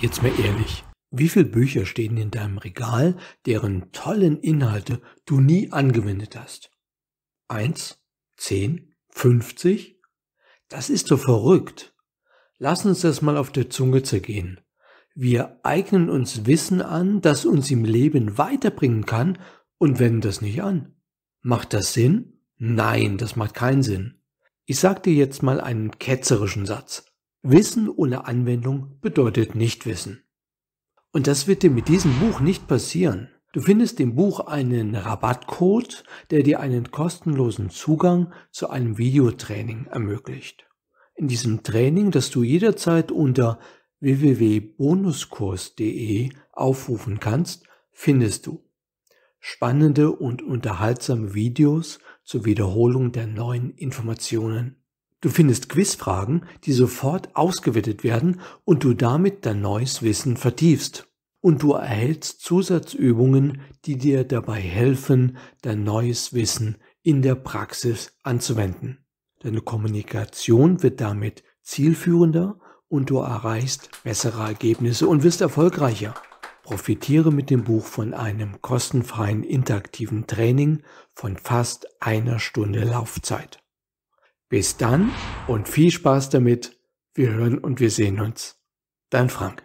Jetzt mal ehrlich. Wie viele Bücher stehen in deinem Regal, deren tollen Inhalte du nie angewendet hast? Eins? Zehn? Fünfzig? Das ist so verrückt. Lass uns das mal auf der Zunge zergehen. Wir eignen uns Wissen an, das uns im Leben weiterbringen kann und wenden das nicht an. Macht das Sinn? Nein, das macht keinen Sinn. Ich sag dir jetzt mal einen ketzerischen Satz. Wissen ohne Anwendung bedeutet nicht Wissen. Und das wird dir mit diesem Buch nicht passieren. Du findest im Buch einen Rabattcode, der dir einen kostenlosen Zugang zu einem Videotraining ermöglicht. In diesem Training, das du jederzeit unter www.bonuskurs.de aufrufen kannst, findest du spannende und unterhaltsame Videos zur Wiederholung der neuen Informationen Du findest Quizfragen, die sofort ausgewertet werden und du damit dein neues Wissen vertiefst. Und du erhältst Zusatzübungen, die dir dabei helfen, dein neues Wissen in der Praxis anzuwenden. Deine Kommunikation wird damit zielführender und du erreichst bessere Ergebnisse und wirst erfolgreicher. Profitiere mit dem Buch von einem kostenfreien interaktiven Training von fast einer Stunde Laufzeit. Bis dann und viel Spaß damit. Wir hören und wir sehen uns. Dein Frank.